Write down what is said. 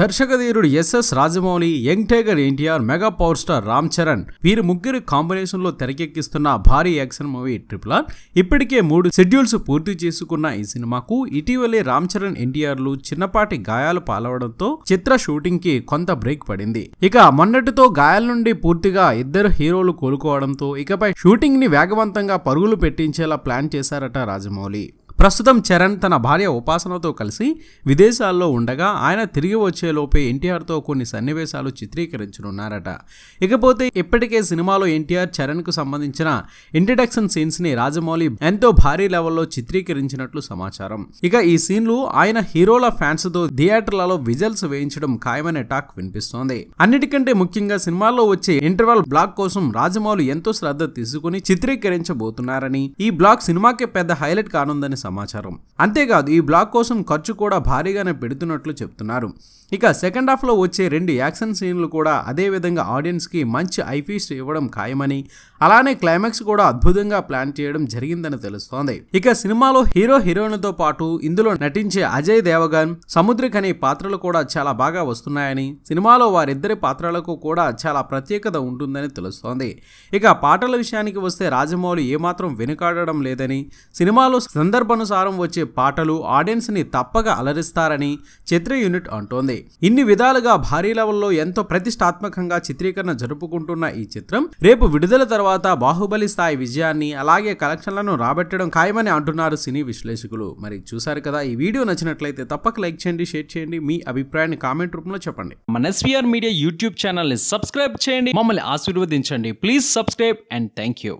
దర్శకధీరుడు SS Rajamouli young tiger NTR mega power star Ram Charan వీరి ముగ్గురు కాంబినేషన్లో తెరకెక్కిస్తున్న భారీ యాక్షన్ మూవీ ట్రిపుల్ ఆర్ ఇప్పటికే మూడు షెడ్యూల్స్ పూర్తి చేసుకున్న ఈ సినిమాకు ఇటీవలే రామ్ చరణ్ ఎన్టీఆర్లు చిన్నపాటి గాయాలు పాలవడంతో చిత్ర షూటింగ్ కి కొంత బ్రేక్ పడింది ఇక మొన్నటితో గాయాల నుండి పూర్తిగా ఇద్దరు హీరోలు కోలుకోవడంతో ఇకపై షూటింగ్ ని వేగవంతంగా పరుగులు పెట్టించేలా ప్లాన్ చేశారట రాజమౌళి ప్రస్తుతం చరణ్ తన భార్య ఉపాసనతో కలిసి విదేశాల్లో ఉండగా ఆయన తిరిగి వచ్చేలోపే ఎన్టీఆర్తో కొన్ని సన్నివేశాలు చిత్రీకరించనున్నారట ఇకపోతే ఇప్పటికే సినిమాలో ఎన్టీఆర్ చరణ్కు సంబంధించిన ఇంట్రడక్షన్ సీన్స్ని రాజమౌళి ఎంతో భారీ లెవెల్లో చిత్రీకరించినట్లు సమాచారం ఇక ఈ సీన్లు ఆయన హీరోల ఫ్యాన్స్తో థియేటర్లలో విజల్స్ వేయించడం ఖాయమనే టాక్ వినిపిస్తోంది అన్నిటికంటే ముఖ్యంగా సినిమాల్లో వచ్చే ఇంటర్వల్ బ్లాక్ కోసం రాజమౌళి ఎంతో శ్రద్ధ తీసుకుని చిత్రీకరించబోతున్నారని ఈ బ్లాక్ సినిమాకే పెద్ద హైలైట్ కానుందని సమాచారం అంతేకాదు ఈ బ్లాక్ కోసం ఖర్చు కూడా భారీగానే పెడుతున్నట్లు చెప్తున్నారు ఇక సెకండ్ హాఫ్లో వచ్చే రెండు యాక్షన్ సీన్లు కూడా అదేవిధంగా ఆడియన్స్కి మంచి ఐఫీస్ట్ ఇవ్వడం ఖాయమని అలానే క్లైమాక్స్ కూడా అద్భుతంగా ప్లాన్ చేయడం జరిగిందని తెలుస్తోంది ఇక సినిమాలో హీరో హీరోయిన్లతో పాటు ఇందులో నటించే అజయ్ దేవగన్ సముద్రిక్ అనే పాత్రలు కూడా చాలా బాగా వస్తున్నాయని సినిమాలో వారిద్దరి పాత్రలకు కూడా చాలా ప్రత్యేకత ఉంటుందని తెలుస్తోంది ఇక పాటల విషయానికి వస్తే రాజమౌళి ఏమాత్రం వెనుకాడడం లేదని సినిమాలో సందర్భం ఇష్టానుసారం వచ్చే పాటలు ఆడియన్స్ ని తప్పక అలరిస్తారని చిత్ర యూనిట్ అంటోంది ఇన్ని విధాలుగా భారీ లెవెల్లో ఎంతో ప్రతిష్టాత్మకంగా చిత్రీకరణ జరుపుకుంటున్న ఈ చిత్రం రేపు విడుదల తర్వాత బాహుబలి స్థాయి విజయాన్ని అలాగే కలెక్షన్లను రాబెట్టడం ఖాయమని అంటున్నారు సినీ విశ్లేషకులు మరి చూశారు కదా ఈ వీడియో నచ్చినట్లయితే తప్పక లైక్ చేయండి షేర్ చేయండి మీ అభిప్రాయాన్ని కామెంట్ రూపంలో చెప్పండి మన ఎస్వీఆర్ మీడియా యూట్యూబ్ ఛానల్ ని సబ్స్క్రైబ్ చేయండి మమ్మల్ని ఆశీర్వదించండి please subscribe and thank you